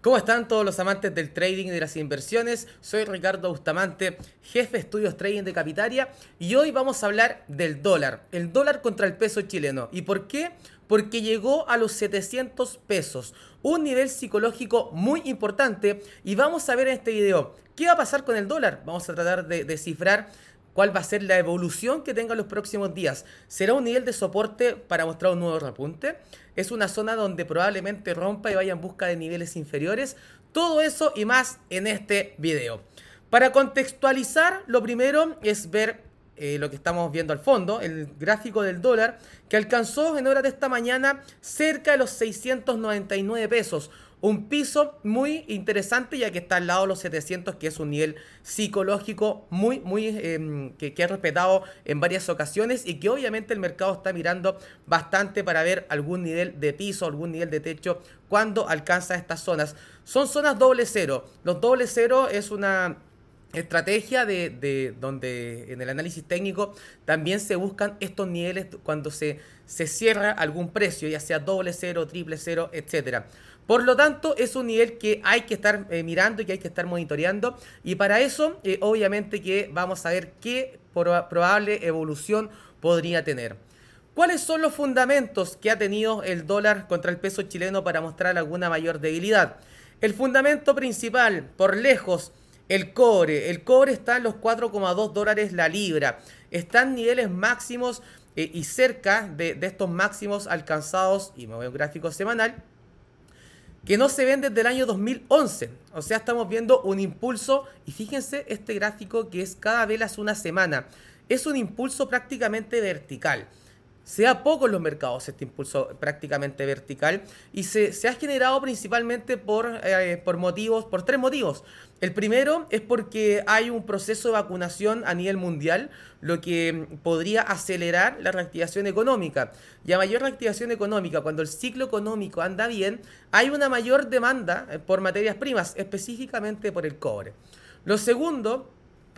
¿Cómo están todos los amantes del trading y de las inversiones? Soy Ricardo Bustamante, jefe de estudios trading de Capitaria y hoy vamos a hablar del dólar, el dólar contra el peso chileno. ¿Y por qué? Porque llegó a los 700 pesos, un nivel psicológico muy importante y vamos a ver en este video qué va a pasar con el dólar. Vamos a tratar de descifrar cuál va a ser la evolución que tenga en los próximos días. ¿Será un nivel de soporte para mostrar un nuevo repunte? ¿Es una zona donde probablemente rompa y vaya en busca de niveles inferiores? Todo eso y más en este video. Para contextualizar, lo primero es ver eh, lo que estamos viendo al fondo, el gráfico del dólar, que alcanzó en horas de esta mañana cerca de los 699 pesos. Un piso muy interesante ya que está al lado de los 700, que es un nivel psicológico muy, muy eh, que, que respetado en varias ocasiones y que obviamente el mercado está mirando bastante para ver algún nivel de piso, algún nivel de techo cuando alcanza estas zonas. Son zonas doble cero. Los doble cero es una estrategia de, de, donde en el análisis técnico también se buscan estos niveles cuando se, se cierra algún precio, ya sea doble cero, triple cero, etcétera. Por lo tanto, es un nivel que hay que estar eh, mirando y que hay que estar monitoreando. Y para eso, eh, obviamente que vamos a ver qué probable evolución podría tener. ¿Cuáles son los fundamentos que ha tenido el dólar contra el peso chileno para mostrar alguna mayor debilidad? El fundamento principal, por lejos, el cobre. El cobre está en los 4,2 dólares la libra. Están niveles máximos eh, y cerca de, de estos máximos alcanzados, y me voy a un gráfico semanal, que no se ven desde el año 2011. O sea, estamos viendo un impulso y fíjense este gráfico que es cada velas una semana. Es un impulso prácticamente vertical se poco en los mercados este impulso prácticamente vertical y se, ha generado principalmente por, eh, por motivos, por tres motivos. El primero es porque hay un proceso de vacunación a nivel mundial, lo que mm, podría acelerar la reactivación económica. Y a mayor reactivación económica, cuando el ciclo económico anda bien, hay una mayor demanda eh, por materias primas, específicamente por el cobre. Lo segundo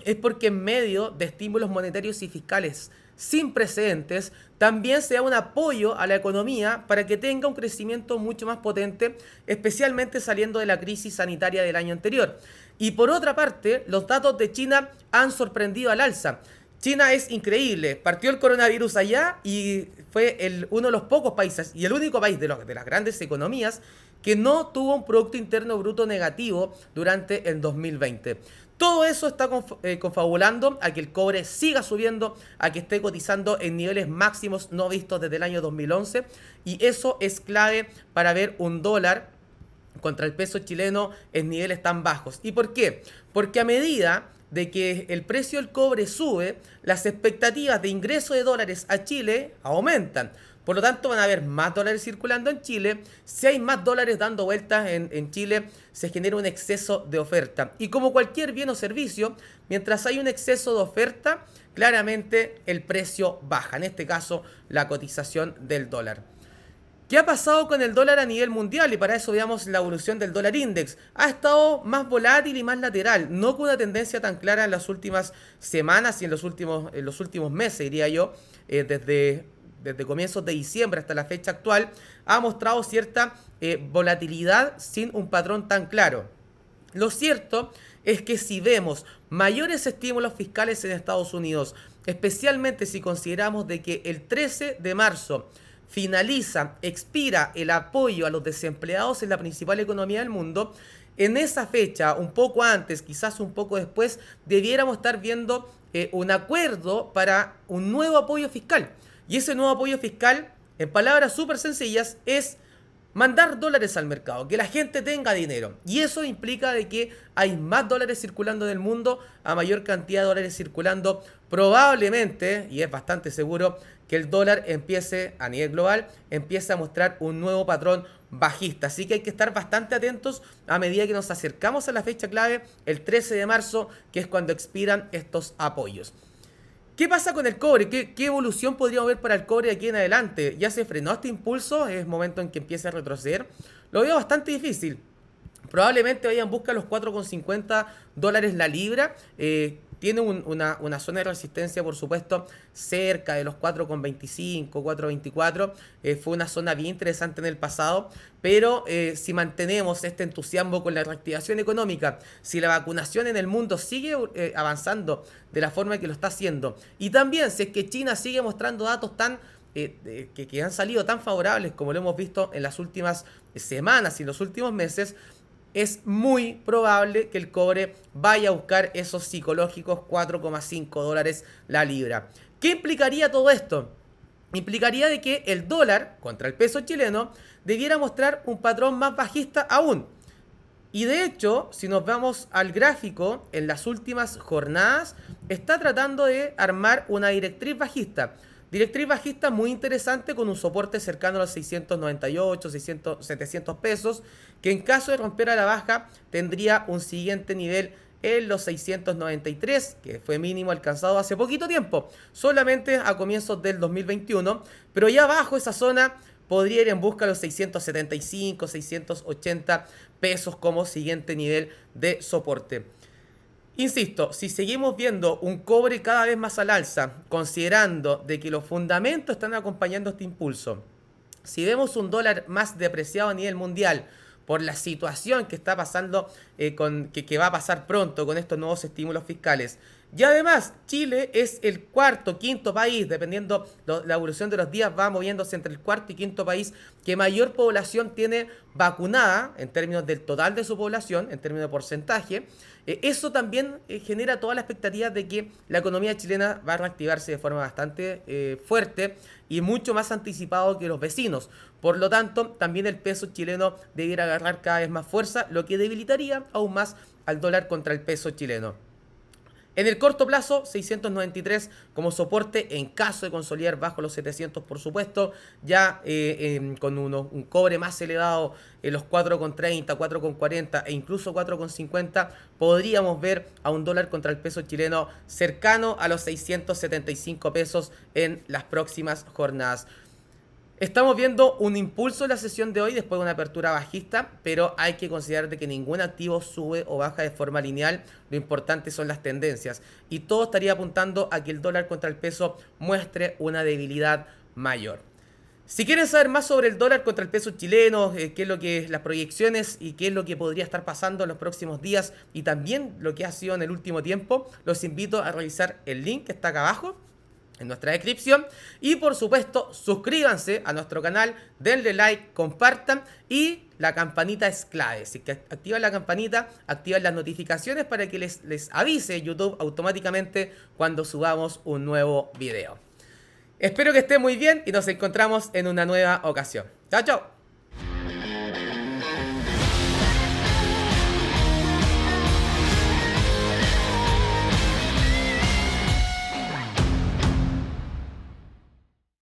es porque en medio de estímulos monetarios y fiscales sin precedentes, también se da un apoyo a la economía para que tenga un crecimiento mucho más potente, especialmente saliendo de la crisis sanitaria del año anterior. Y por otra parte, los datos de China han sorprendido al alza. China es increíble. Partió el coronavirus allá y fue uno de los pocos países y el único país de las grandes economías que no tuvo un Producto Interno Bruto negativo durante el 2020. Todo eso está eh, confabulando a que el cobre siga subiendo, a que esté cotizando en niveles máximos no vistos desde el año 2011 y eso es clave para ver un dólar contra el peso chileno en niveles tan bajos. ¿Y por qué? Porque a medida de que el precio del cobre sube, las expectativas de ingreso de dólares a Chile aumentan. Por lo tanto, van a haber más dólares circulando en Chile. Si hay más dólares dando vueltas en, Chile, se genera un exceso de oferta. Y como cualquier bien o servicio, mientras hay un exceso de oferta, claramente el precio baja. En este caso, la cotización del dólar. ¿Qué ha pasado con el dólar a nivel mundial? Y para eso veamos la evolución del dólar index. Ha estado más volátil y más lateral, no con una tendencia tan clara en las últimas semanas y en los últimos, los últimos meses, diría yo, eh, desde desde comienzos de diciembre hasta la fecha actual, ha mostrado cierta eh, volatilidad sin un patrón tan claro. Lo cierto es que si vemos mayores estímulos fiscales en Estados Unidos, especialmente si consideramos de que el 13 de marzo finaliza, expira el apoyo a los desempleados en la principal economía del mundo, en esa fecha, un poco antes, quizás un poco después, debiéramos estar viendo eh, un acuerdo para un nuevo apoyo fiscal. Y ese nuevo apoyo fiscal, en palabras súper sencillas, es mandar dólares al mercado, que la gente tenga dinero. Y eso implica de que hay más dólares circulando en el mundo, a mayor cantidad de dólares circulando, probablemente, y es bastante seguro, que el dólar empiece a nivel global, empiece a mostrar un nuevo patrón bajista. Así que hay que estar bastante atentos a medida que nos acercamos a la fecha clave, el 13 de marzo, que es cuando expiran estos apoyos. ¿Qué pasa con el cobre? ¿Qué, evolución podríamos ver para el cobre de aquí en adelante? ¿Ya se frenó este impulso? ¿Es momento en que empiece a retroceder? Lo veo bastante difícil. Probablemente vayan busca los 4,50 dólares la libra. Eh, tiene una, una, zona de resistencia, por supuesto, cerca de los 4,25, 4,24. Eh, fue una zona bien interesante en el pasado, pero eh, si mantenemos este entusiasmo con la reactivación económica, si la vacunación en el mundo sigue eh, avanzando de la forma que lo está haciendo, y también si es que China sigue mostrando datos tan que, que, han salido tan favorables como lo hemos visto en las últimas semanas y en los últimos meses, es muy probable que el cobre vaya a buscar esos psicológicos 4,5 dólares la libra. ¿Qué implicaría todo esto? Implicaría de que el dólar contra el peso chileno debiera mostrar un patrón más bajista aún. Y de hecho, si nos vamos al gráfico, en las últimas jornadas está tratando de armar una directriz bajista. Directriz bajista muy interesante con un soporte cercano a los 698, 600, 700 pesos, que en caso de romper a la baja tendría un siguiente nivel en los 693, que fue mínimo alcanzado hace poquito tiempo, solamente a comienzos del 2021, pero ya abajo esa zona podría ir en busca de los 675, 680 pesos como siguiente nivel de soporte. Insisto, si seguimos viendo un cobre cada vez más al alza, considerando de que los fundamentos están acompañando este impulso, si vemos un dólar más depreciado a nivel mundial, por la situación que está pasando, eh, con, que, va a pasar pronto con estos nuevos estímulos fiscales. Y además, Chile es el cuarto, quinto país, dependiendo la evolución de los días, va moviéndose entre el cuarto y quinto país que mayor población tiene vacunada en términos del total de su población, en términos de porcentaje. Eh, eso también eh, genera toda la expectativa de que la economía chilena va a reactivarse de forma bastante eh, fuerte y mucho más anticipado que los vecinos. Por lo tanto, también el peso chileno debiera agarrar cada vez más fuerza, lo que debilitaría aún más al dólar contra el peso chileno. En el corto plazo, 693 como soporte en caso de consolidar bajo los 700, por supuesto, ya eh, con uno, un cobre más elevado en los 4,30, 4,40 e incluso 4,50, podríamos ver a un dólar contra el peso chileno cercano a los 675 pesos en las próximas jornadas. Estamos viendo un impulso en la sesión de hoy después de una apertura bajista, pero hay que considerar que ningún activo sube o baja de forma lineal. Lo importante son las tendencias. Y todo estaría apuntando a que el dólar contra el peso muestre una debilidad mayor. Si quieren saber más sobre el dólar contra el peso chileno, eh, qué es lo que las proyecciones y qué es lo que podría estar pasando en los próximos días y también lo que ha sido en el último tiempo, los invito a revisar el link que está acá abajo en nuestra descripción. Y por supuesto, suscríbanse a nuestro canal, denle like, compartan y la campanita es clave. Así que activan la campanita, activan las notificaciones para que les, les avise YouTube automáticamente cuando subamos un nuevo video. Espero que esté muy bien y nos encontramos en una nueva ocasión. Chao, chao.